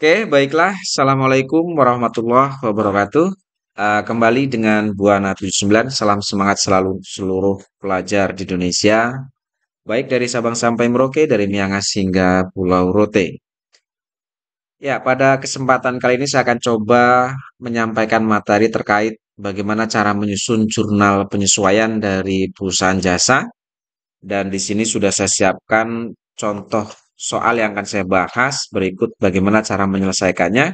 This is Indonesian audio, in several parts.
Oke, baiklah. Assalamualaikum warahmatullahi wabarakatuh. Uh, kembali dengan Buana 79. Salam semangat selalu seluruh pelajar di Indonesia. Baik dari Sabang sampai Merauke, dari Miangas hingga Pulau Rote. Ya, pada kesempatan kali ini saya akan coba menyampaikan materi terkait bagaimana cara menyusun jurnal penyesuaian dari perusahaan jasa. Dan di sini sudah saya siapkan contoh soal yang akan saya bahas berikut bagaimana cara menyelesaikannya.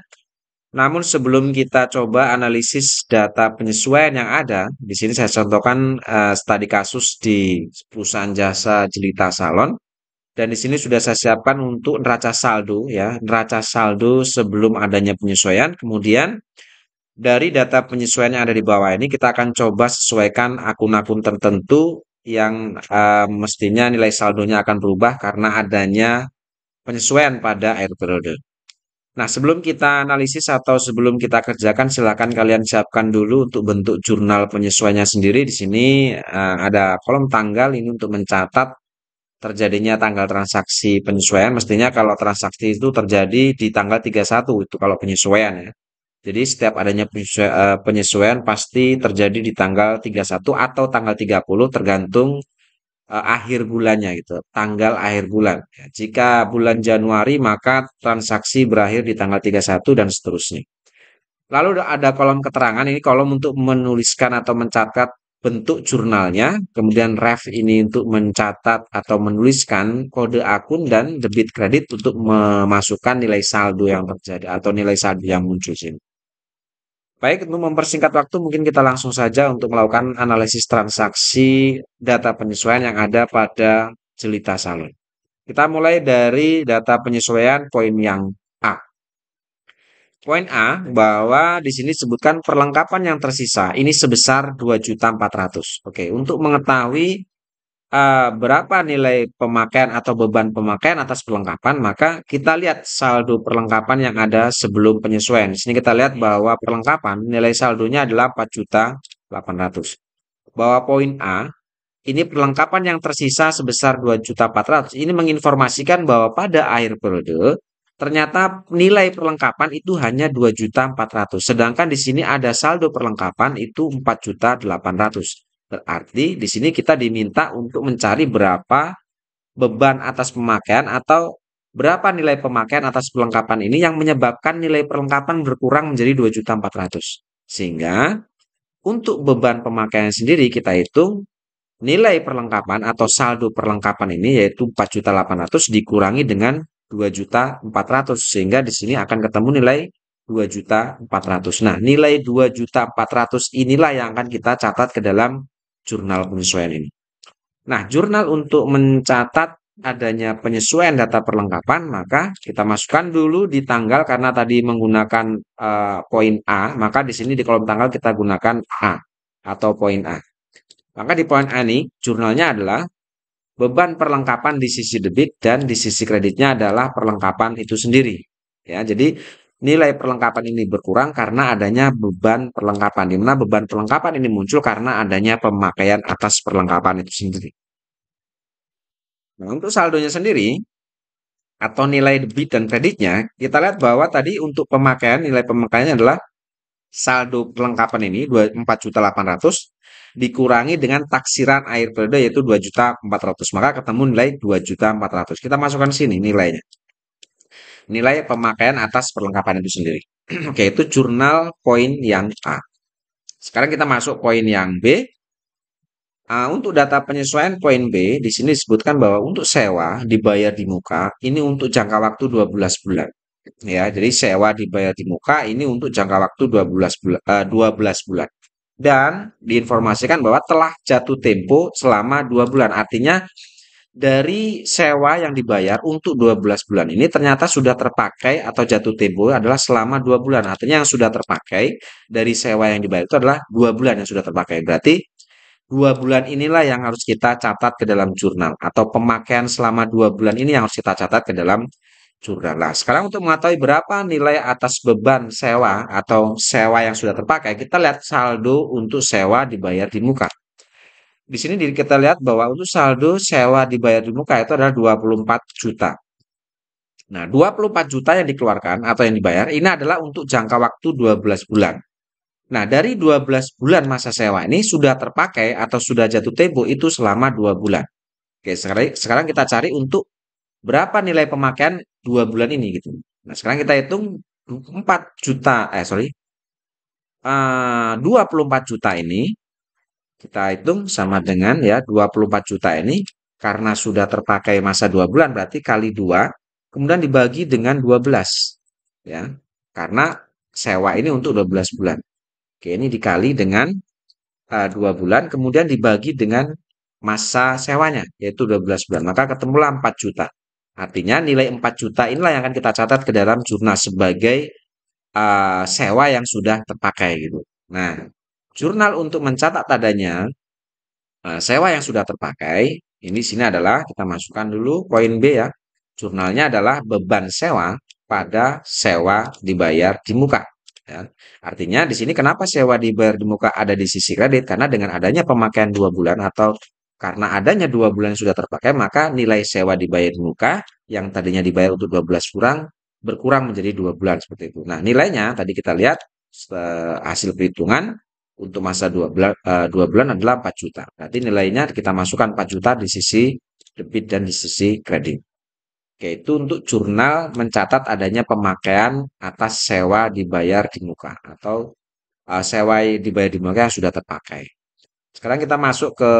Namun sebelum kita coba analisis data penyesuaian yang ada, di sini saya contohkan uh, studi kasus di perusahaan jasa jelita salon. Dan di sini sudah saya siapkan untuk neraca saldo ya, neraca saldo sebelum adanya penyesuaian. Kemudian dari data penyesuaian yang ada di bawah ini kita akan coba sesuaikan akun-akun tertentu yang uh, mestinya nilai saldonya akan berubah karena adanya penyesuaian pada air periode. Nah, sebelum kita analisis atau sebelum kita kerjakan, silakan kalian siapkan dulu untuk bentuk jurnal penyesuaiannya sendiri. Di sini uh, ada kolom tanggal ini untuk mencatat terjadinya tanggal transaksi penyesuaian. Mestinya kalau transaksi itu terjadi di tanggal 31 itu kalau penyesuaian ya. Jadi setiap adanya eh, penyesuaian pasti terjadi di tanggal 31 atau tanggal 30 tergantung Eh, akhir bulannya gitu, tanggal akhir bulan. Jika bulan Januari maka transaksi berakhir di tanggal 31 dan seterusnya. Lalu ada kolom keterangan, ini kolom untuk menuliskan atau mencatat bentuk jurnalnya, kemudian ref ini untuk mencatat atau menuliskan kode akun dan debit kredit untuk memasukkan nilai saldo yang terjadi atau nilai saldo yang muncul sini. Baik, untuk mempersingkat waktu mungkin kita langsung saja untuk melakukan analisis transaksi data penyesuaian yang ada pada jelita salon. Kita mulai dari data penyesuaian poin yang A. Poin A bahwa di sini disebutkan perlengkapan yang tersisa ini sebesar 2.400. Oke, untuk mengetahui uh, berapa nilai pemakaian atau beban pemakaian atas perlengkapan, maka kita lihat saldo perlengkapan yang ada sebelum penyesuaian. Di sini kita lihat iya. bahwa perlengkapan nilai saldonya adalah juta 4.800. Bahwa poin A ini perlengkapan yang tersisa sebesar juta 2.400. Ini menginformasikan bahwa pada akhir periode ternyata nilai perlengkapan itu hanya juta 2.400. Sedangkan di sini ada saldo perlengkapan itu juta 4.800. Berarti di sini kita diminta untuk mencari berapa beban atas pemakaian atau berapa nilai pemakaian atas perlengkapan ini yang menyebabkan nilai perlengkapan berkurang menjadi 2.400. Sehingga untuk beban pemakaian sendiri kita hitung nilai perlengkapan atau saldo perlengkapan ini yaitu 4.800 dikurangi dengan 2.400 sehingga di sini akan ketemu nilai 2.400. Nah, nilai 2.400 inilah yang akan kita catat ke dalam jurnal penyesuaian ini. Nah, jurnal untuk mencatat adanya penyesuaian data perlengkapan, maka kita masukkan dulu di tanggal karena tadi menggunakan uh, poin A, maka di sini di kolom tanggal kita gunakan A atau poin A. Maka di poin A ini jurnalnya adalah beban perlengkapan di sisi debit dan di sisi kreditnya adalah perlengkapan itu sendiri. Ya, jadi nilai perlengkapan ini berkurang karena adanya beban perlengkapan. Di beban perlengkapan ini muncul karena adanya pemakaian atas perlengkapan itu sendiri. Nah, untuk saldonya sendiri atau nilai debit dan kreditnya, kita lihat bahwa tadi untuk pemakaian nilai pemakaiannya adalah saldo perlengkapan ini 4.800 dikurangi dengan taksiran air periode yaitu 2.400. Maka ketemu nilai 2.400. Kita masukkan sini nilainya nilai pemakaian atas perlengkapan itu sendiri. Oke, itu jurnal poin yang A. Sekarang kita masuk poin yang B. Uh, untuk data penyesuaian poin B, di sini disebutkan bahwa untuk sewa dibayar di muka, ini untuk jangka waktu 12 bulan. Ya, jadi sewa dibayar di muka ini untuk jangka waktu 12 bulan, uh, 12 bulan. Dan diinformasikan bahwa telah jatuh tempo selama 2 bulan. Artinya dari sewa yang dibayar untuk 12 bulan ini ternyata sudah terpakai atau jatuh tempo adalah selama 2 bulan. Artinya yang sudah terpakai dari sewa yang dibayar itu adalah 2 bulan yang sudah terpakai. Berarti 2 bulan inilah yang harus kita catat ke dalam jurnal atau pemakaian selama 2 bulan ini yang harus kita catat ke dalam jurnal. Nah, sekarang untuk mengetahui berapa nilai atas beban sewa atau sewa yang sudah terpakai, kita lihat saldo untuk sewa dibayar di muka di sini kita lihat bahwa untuk saldo sewa dibayar di muka itu adalah 24 juta. Nah, 24 juta yang dikeluarkan atau yang dibayar ini adalah untuk jangka waktu 12 bulan. Nah, dari 12 bulan masa sewa ini sudah terpakai atau sudah jatuh tempo itu selama 2 bulan. Oke, sekarang kita cari untuk berapa nilai pemakaian 2 bulan ini gitu. Nah, sekarang kita hitung 4 juta eh sorry. Eh, uh, 24 juta ini kita hitung sama dengan ya 24 juta ini karena sudah terpakai masa 2 bulan berarti kali 2 kemudian dibagi dengan 12 ya. Karena sewa ini untuk 12 bulan. Oke, ini dikali dengan uh, eh, 2 bulan kemudian dibagi dengan masa sewanya yaitu 12 bulan. Maka ketemulah 4 juta. Artinya nilai 4 juta inilah yang akan kita catat ke dalam jurnal sebagai uh, sewa yang sudah terpakai gitu. Nah, jurnal untuk mencatat tadanya, eh, sewa yang sudah terpakai, ini sini adalah kita masukkan dulu poin B ya. Jurnalnya adalah beban sewa pada sewa dibayar di muka. Ya. Artinya di sini kenapa sewa dibayar di muka ada di sisi kredit? Karena dengan adanya pemakaian dua bulan atau karena adanya dua bulan yang sudah terpakai, maka nilai sewa dibayar di muka yang tadinya dibayar untuk 12 kurang berkurang menjadi dua bulan seperti itu. Nah nilainya tadi kita lihat eh, hasil perhitungan untuk masa 2 bulan, uh, bulan adalah 4 juta. Berarti nilainya kita masukkan 4 juta di sisi debit dan di sisi kredit. itu untuk jurnal mencatat adanya pemakaian atas sewa dibayar di muka atau uh, sewa dibayar di muka yang sudah terpakai. Sekarang kita masuk ke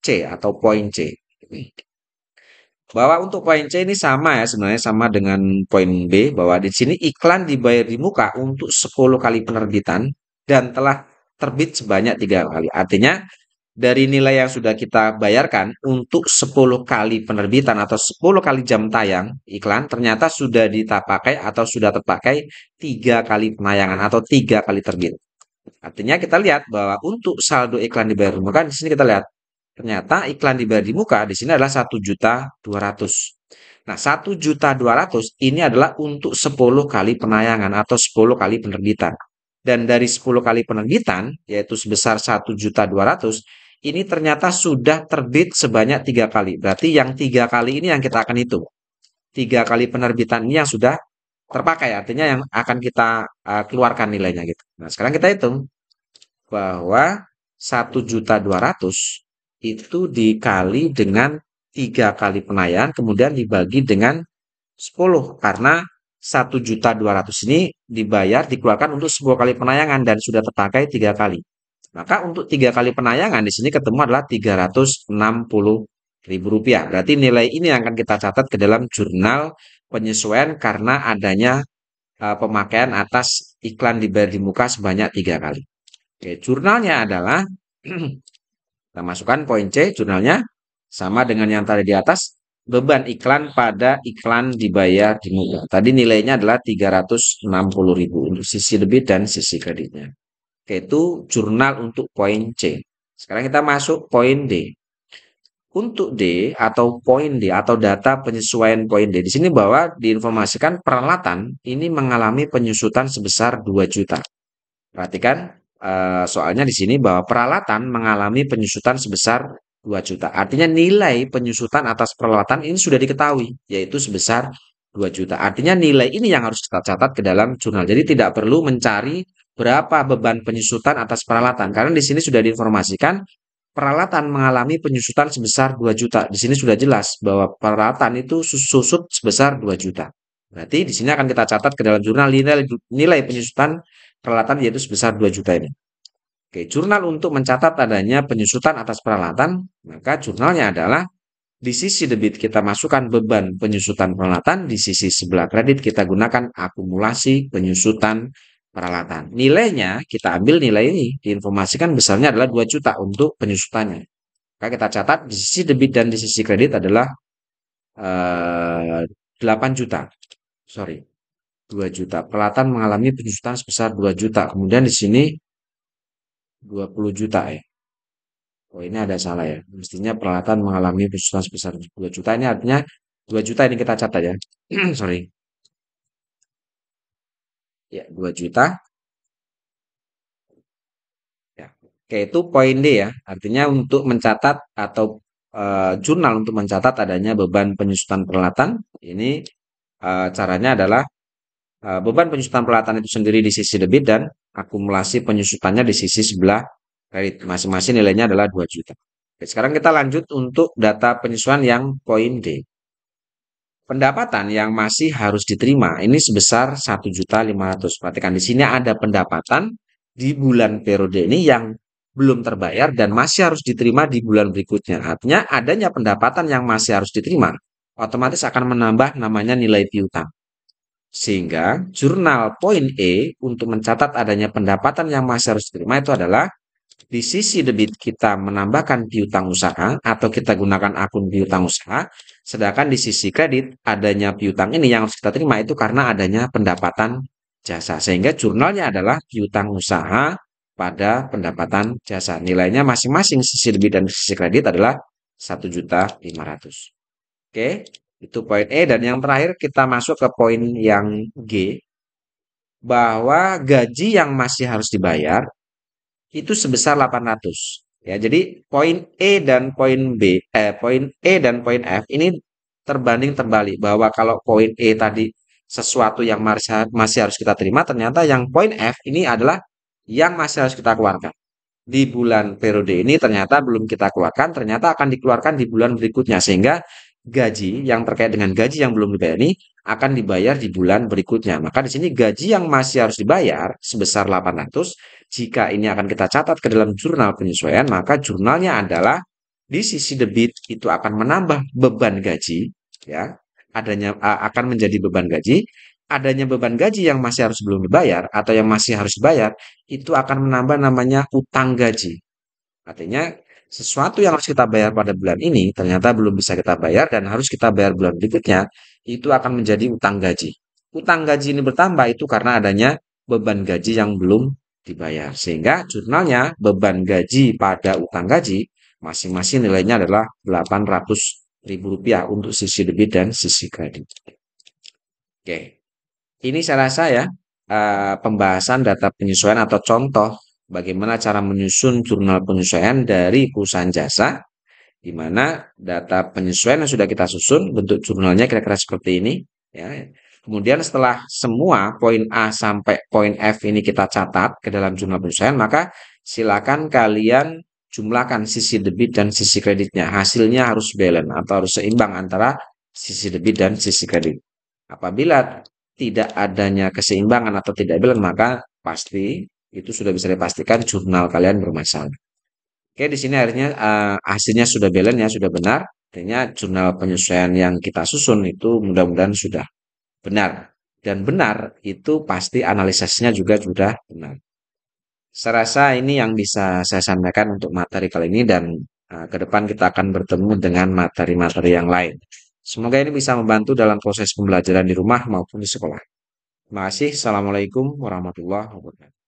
C atau poin C. Bahwa untuk poin C ini sama ya sebenarnya sama dengan poin B bahwa di sini iklan dibayar di muka untuk 10 kali penerbitan dan telah terbit sebanyak tiga kali. Artinya dari nilai yang sudah kita bayarkan untuk 10 kali penerbitan atau 10 kali jam tayang iklan ternyata sudah ditapakai atau sudah terpakai tiga kali penayangan atau tiga kali terbit. Artinya kita lihat bahwa untuk saldo iklan di bayar muka di sini kita lihat ternyata iklan di bayar di muka di sini adalah satu juta dua ratus. Nah, satu juta dua ratus ini adalah untuk 10 kali penayangan atau 10 kali penerbitan dan dari 10 kali penerbitan yaitu sebesar 1 juta 200, ini ternyata sudah terbit sebanyak tiga kali. Berarti yang tiga kali ini yang kita akan hitung. Tiga kali penerbitan ini yang sudah terpakai, artinya yang akan kita uh, keluarkan nilainya gitu. Nah, sekarang kita hitung bahwa 1 juta 200 itu dikali dengan tiga kali penayaan kemudian dibagi dengan 10 karena 1 juta 200 ini dibayar dikeluarkan untuk sebuah kali penayangan dan sudah terpakai tiga kali. Maka untuk tiga kali penayangan di sini ketemu adalah 360 ribu rupiah. Berarti nilai ini yang akan kita catat ke dalam jurnal penyesuaian karena adanya uh, pemakaian atas iklan dibayar di muka sebanyak tiga kali. Oke, jurnalnya adalah kita masukkan poin C jurnalnya sama dengan yang tadi di atas beban iklan pada iklan dibayar di muka. Tadi nilainya adalah 360.000 untuk sisi debit dan sisi kreditnya. Oke, itu jurnal untuk poin C. Sekarang kita masuk poin D. Untuk D atau poin D atau data penyesuaian poin D. Di sini bahwa diinformasikan peralatan ini mengalami penyusutan sebesar 2 juta. Perhatikan eh, soalnya di sini bahwa peralatan mengalami penyusutan sebesar 2 juta. Artinya nilai penyusutan atas peralatan ini sudah diketahui, yaitu sebesar 2 juta. Artinya nilai ini yang harus kita catat ke dalam jurnal. Jadi tidak perlu mencari berapa beban penyusutan atas peralatan. Karena di sini sudah diinformasikan peralatan mengalami penyusutan sebesar 2 juta. Di sini sudah jelas bahwa peralatan itu susut sebesar 2 juta. Berarti di sini akan kita catat ke dalam jurnal nilai, nilai penyusutan peralatan yaitu sebesar 2 juta ini. Oke, jurnal untuk mencatat adanya penyusutan atas peralatan, maka jurnalnya adalah di sisi debit kita masukkan beban penyusutan peralatan, di sisi sebelah kredit kita gunakan akumulasi penyusutan peralatan. Nilainya kita ambil nilai ini, diinformasikan besarnya adalah 2 juta untuk penyusutannya. Maka kita catat di sisi debit dan di sisi kredit adalah eh, 8 juta. Sorry, 2 juta. Peralatan mengalami penyusutan sebesar 2 juta. Kemudian di sini 20 juta ya. Oh ini ada salah ya. Mestinya peralatan mengalami kesulitan sebesar 2 juta. Ini artinya 2 juta ini kita catat ya. Sorry. Ya, 2 juta. Ya. Oke, itu poin D ya. Artinya untuk mencatat atau e, jurnal untuk mencatat adanya beban penyusutan peralatan. Ini e, caranya adalah e, beban penyusutan peralatan itu sendiri di sisi debit dan akumulasi penyusutannya di sisi sebelah kredit. Masing-masing nilainya adalah 2 juta. Oke, sekarang kita lanjut untuk data penyusuan yang poin D. Pendapatan yang masih harus diterima ini sebesar juta 1.500. Perhatikan di sini ada pendapatan di bulan periode ini yang belum terbayar dan masih harus diterima di bulan berikutnya. Artinya adanya pendapatan yang masih harus diterima otomatis akan menambah namanya nilai piutang. Sehingga jurnal poin E untuk mencatat adanya pendapatan yang masih harus diterima itu adalah di sisi debit kita menambahkan piutang usaha atau kita gunakan akun piutang usaha, sedangkan di sisi kredit adanya piutang ini yang harus kita terima itu karena adanya pendapatan jasa. Sehingga jurnalnya adalah piutang usaha pada pendapatan jasa. Nilainya masing-masing sisi debit dan sisi kredit adalah 1.500. Oke. Itu poin E dan yang terakhir kita masuk ke poin yang G bahwa gaji yang masih harus dibayar itu sebesar 800. Ya, jadi poin E dan poin B, eh, poin E dan poin F ini terbanding terbalik bahwa kalau poin E tadi sesuatu yang masih harus kita terima, ternyata yang poin F ini adalah yang masih harus kita keluarkan. Di bulan periode ini ternyata belum kita keluarkan, ternyata akan dikeluarkan di bulan berikutnya sehingga gaji yang terkait dengan gaji yang belum dibayar ini akan dibayar di bulan berikutnya. Maka di sini gaji yang masih harus dibayar sebesar 800 jika ini akan kita catat ke dalam jurnal penyesuaian, maka jurnalnya adalah di sisi debit itu akan menambah beban gaji ya. Adanya akan menjadi beban gaji, adanya beban gaji yang masih harus belum dibayar atau yang masih harus dibayar itu akan menambah namanya utang gaji. Artinya sesuatu yang harus kita bayar pada bulan ini ternyata belum bisa kita bayar dan harus kita bayar bulan berikutnya, itu akan menjadi utang gaji. Utang gaji ini bertambah itu karena adanya beban gaji yang belum dibayar. Sehingga jurnalnya beban gaji pada utang gaji masing-masing nilainya adalah rp ribu rupiah untuk sisi debit dan sisi kredit. Oke, ini saya rasa ya eh, pembahasan data penyesuaian atau contoh bagaimana cara menyusun jurnal penyesuaian dari perusahaan jasa, di mana data penyesuaian yang sudah kita susun, bentuk jurnalnya kira-kira seperti ini. Ya. Kemudian setelah semua poin A sampai poin F ini kita catat ke dalam jurnal penyesuaian, maka silakan kalian jumlahkan sisi debit dan sisi kreditnya. Hasilnya harus balance atau harus seimbang antara sisi debit dan sisi kredit. Apabila tidak adanya keseimbangan atau tidak balance, maka pasti itu sudah bisa dipastikan jurnal kalian bermasalah. Oke, di sini akhirnya uh, hasilnya sudah balance ya, sudah benar. Artinya jurnal penyesuaian yang kita susun itu mudah-mudahan sudah benar. Dan benar itu pasti analisisnya juga sudah benar. Saya rasa ini yang bisa saya sampaikan untuk materi kali ini dan uh, ke depan kita akan bertemu dengan materi-materi yang lain. Semoga ini bisa membantu dalam proses pembelajaran di rumah maupun di sekolah. Terima kasih. Assalamualaikum warahmatullahi wabarakatuh.